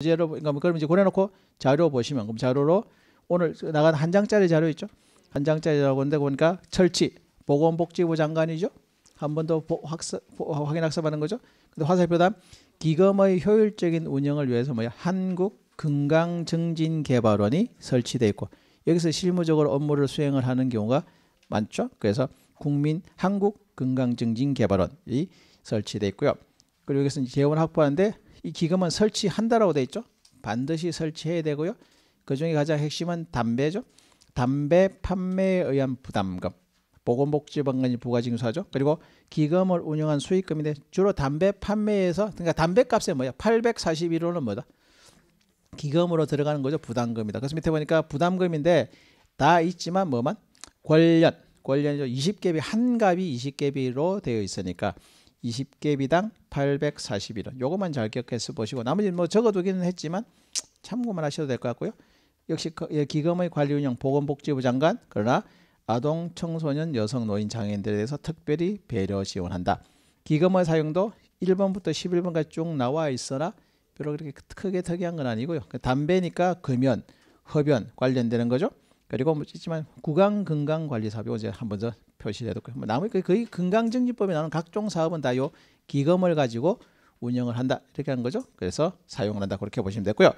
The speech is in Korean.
제로 그러니까 그럼 이제 보내놓고 자료 보시면 그럼 자료로 오늘 나간 한 장짜리 자료 있죠? 한 장짜리 자료인데 보니까 철치 보건복지부 장관이죠. 한 번 더 확인 학습하는 거죠. 근데 화살표다 기금의 효율적인 운영을 위해서 뭐야 한국 건강증진개발원이 설치돼 있고 여기서 실무적으로 업무를 수행을 하는 경우가 많죠. 그래서 국민 한국 건강증진개발원이 설치돼 있고요. 그리고 여기서 재원 확보하는데 이 기금은 설치한다라고 돼 있죠. 반드시 설치해야 되고요. 그 중에 가장 핵심은 담배죠. 담배 판매에 의한 부담금. 보건복지부관이 부과징수하죠. 그리고 기금을 운영한 수익금인데 주로 담배 판매에서 그러니까 담배값에 뭐야? 841원은 뭐다? 기금으로 들어가는 거죠. 부담금이다. 그래서 밑에 보니까 부담금인데 다 있지만 뭐만? 관련, 관련련이죠 20개비 한 갑이 20개비로 되어 있으니까 20개비당 841원. 요것만 잘 기억해서 보시고 나머지 는뭐 적어두기는 했지만 참고만 하셔도 될 것 같고요. 역시 예, 기금의 관리 운영 보건복지부 장관 그러나 아동 청소년 여성 노인 장애인들에 대해서 특별히 배려 지원한다. 기금의 사용도 1번부터 11번까지 쭉 나와 있어라 별로 그렇게 크게 특이한 건 아니고요. 그 담배니까 금연, 흡연 관련되는 거죠. 그리고 뭐 있지만 구강 건강 관리 사업이 이제 한 번 더 표시를 해고요뭐 나머지 거의, 거의 건강 증진법에 나오는 각종 사업은 다요 기금을 가지고 운영을 한다 이렇게 한 거죠. 그래서 사용을 한다 그렇게 보시면 됐고요.